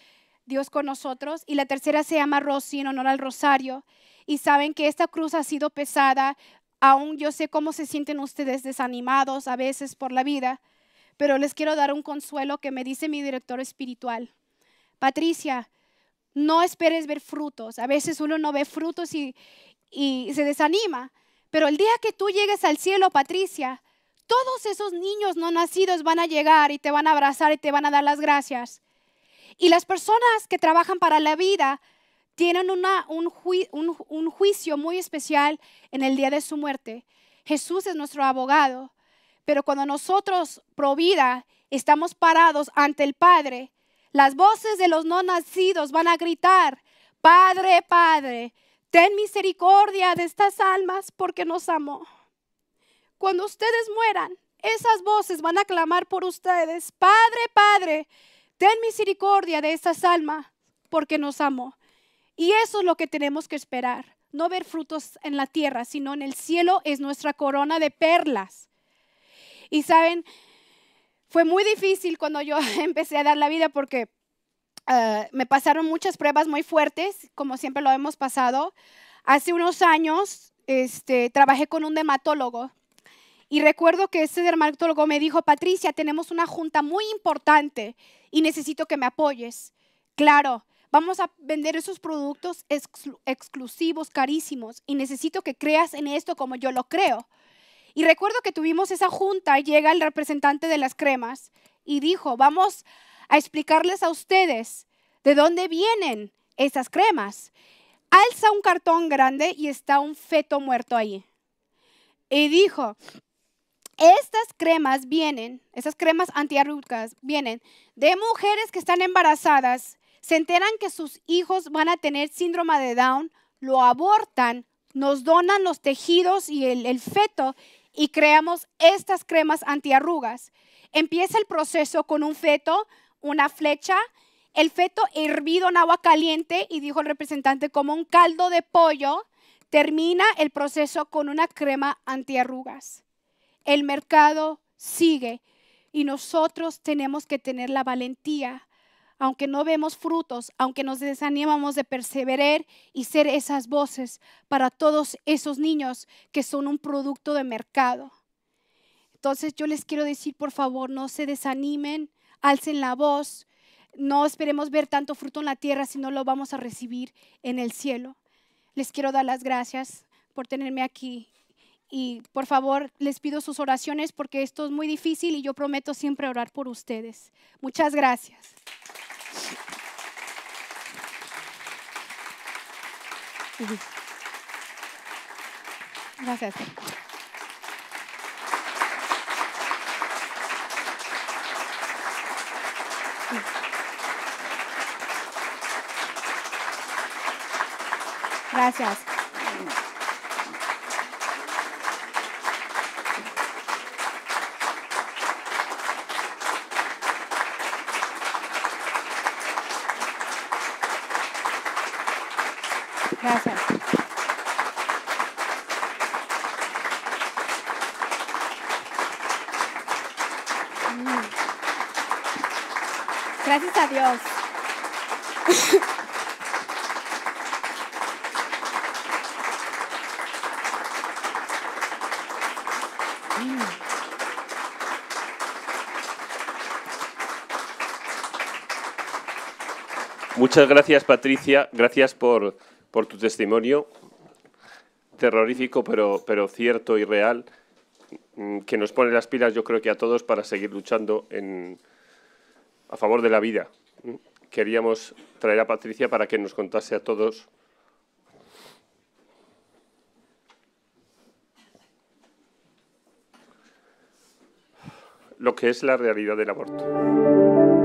Dios con nosotros. Y la tercera se llama Rosy, en honor al Rosario. Y saben que esta cruz ha sido pesada. Aún yo sé cómo se sienten ustedes desanimados a veces por la vida, pero les quiero dar un consuelo que me dice mi director espiritual. Patricia, no esperes ver frutos. A veces uno no ve frutos y, se desanima. Pero el día que tú llegues al cielo, Patricia, todos esos niños no nacidos van a llegar y te van a abrazar y te van a dar las gracias. Y las personas que trabajan para la vida tienen un, un, juicio muy especial en el día de su muerte. Jesús es nuestro abogado, pero cuando nosotros, pro vida, estamos parados ante el Padre, las voces de los no nacidos van a gritar, Padre, Padre, ten misericordia de estas almas porque nos amó. Cuando ustedes mueran, esas voces van a clamar por ustedes, Padre, Padre, ten misericordia de estas almas porque nos amó. Y eso es lo que tenemos que esperar, no ver frutos en la tierra, sino en el cielo es nuestra corona de perlas. Y saben, fue muy difícil cuando yo empecé a dar la vida porque ah, me pasaron muchas pruebas muy fuertes, como siempre lo hemos pasado. Hace unos años este, trabajé con un dermatólogo y recuerdo que ese dermatólogo me dijo, Patricia, tenemos una junta muy importante y necesito que me apoyes. Claro, vamos a vender esos productos exclusivos, carísimos, y necesito que creas en esto como yo lo creo. Y recuerdo que tuvimos esa junta, llega el representante de las cremas y dijo, vamos a explicarles a ustedes de dónde vienen esas cremas. Alza un cartón grande y está un feto muerto ahí. Y dijo, estas cremas vienen, esas cremas antiarrugas vienen de mujeres que están embarazadas, se enteran que sus hijos van a tener síndrome de Down, lo abortan, nos donan los tejidos y el, el feto y creamos estas cremas antiarrugas. Empieza el proceso con un feto, una flecha, el feto hervido en agua caliente y dijo el representante como un caldo de pollo, termina el proceso con una crema antiarrugas. El mercado sigue y nosotros tenemos que tener la valentía aunque no vemos frutos, aunque nos desanimamos de perseverar y ser esas voces para todos esos niños que son un producto de mercado. Entonces yo les quiero decir, por favor, no se desanimen, alcen la voz, no esperemos ver tanto fruto en la tierra si no lo vamos a recibir en el cielo. Les quiero dar las gracias por tenerme aquí y por favor les pido sus oraciones porque esto es muy difícil y yo prometo siempre orar por ustedes. Muchas gracias. Gracias. Gracias. Muchas gracias, Patricia. Gracias por, tu testimonio terrorífico, pero, pero cierto y real, mm, que nos pone las pilas, yo creo que a todos, para seguir luchando a favor de la vida. Mm, queríamos traer a Patricia para que nos contase a todos. lo que es la realidad del aborto.